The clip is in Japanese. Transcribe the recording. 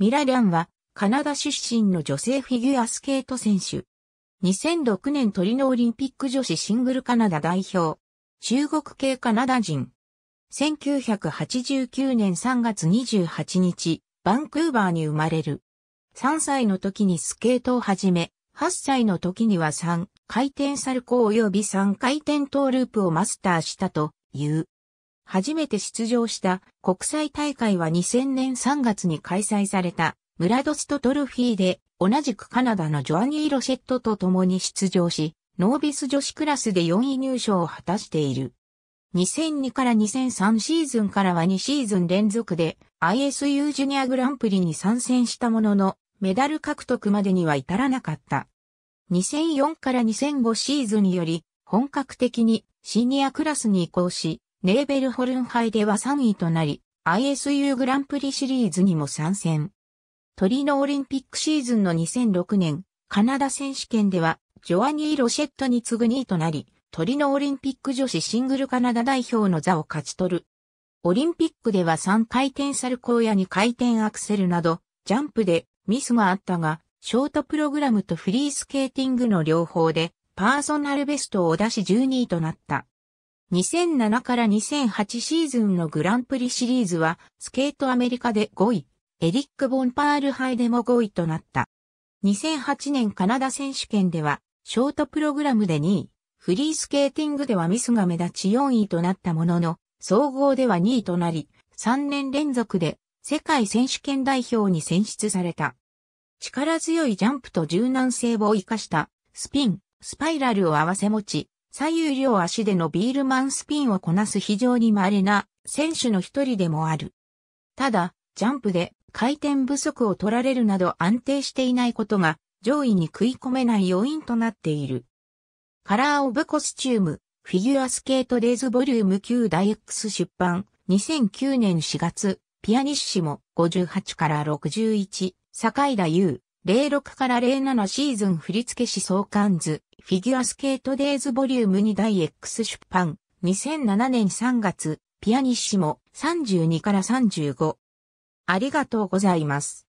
ミラ・リャンは、カナダ出身の女性フィギュアスケート選手。2006年トリノオリンピック女子シングルカナダ代表。中国系カナダ人。1989年3月28日、バンクーバーに生まれる。3歳の時にスケートを始め、8歳の時には3回転サルコー及び3回転トーループをマスターしたという。初めて出場した国際大会は2000年3月に開催されたムラドストトルフィーで同じくカナダのジョアニー・ロシェットと共に出場し、ノービス女子クラスで4位入賞を果たしている。2002から2003シーズンからは2シーズン連続で ISU ジュニアグランプリに参戦したものの、メダル獲得までには至らなかった。2004から2005シーズンより本格的にシニアクラスに移行し、ネーベルホルン杯では3位となり、ISU グランプリシリーズにも参戦。トリノオリンピックシーズンの2006年、カナダ選手権では、ジョアニー・ロシェットに次ぐ2位となり、トリノオリンピック女子シングルカナダ代表の座を勝ち取る。オリンピックでは3回転サルコーや2回転アクセルなど、ジャンプでミスがあったが、ショートプログラムとフリースケーティングの両方で、パーソナルベストを出し12位となった。2007から2008シーズンのグランプリシリーズは、スケートアメリカで5位、エリック・ボンパール杯でも5位となった。2008年カナダ選手権では、ショートプログラムで2位、フリースケーティングではミスが目立ち4位となったものの、総合では2位となり、3年連続で世界選手権代表に選出された。力強いジャンプと柔軟性を活かしたスピン、スパイラルを合わせ持ち、左右両足でのビールマンスピンをこなす非常に稀な選手の一人でもある。ただ、ジャンプで回転不足を取られるなど安定していないことが上位に食い込めない要因となっている。カラーオブコスチューム、フィギュアスケートデイズボリューム9ク X 出版、2009年4月、ピアニッシモ58から61、坂井田優、06から07シーズン振付師相関図、フィギュアスケートデイズボリューム2第 X 出版。2007年3月、ピアニッシモ32から35。ありがとうございます。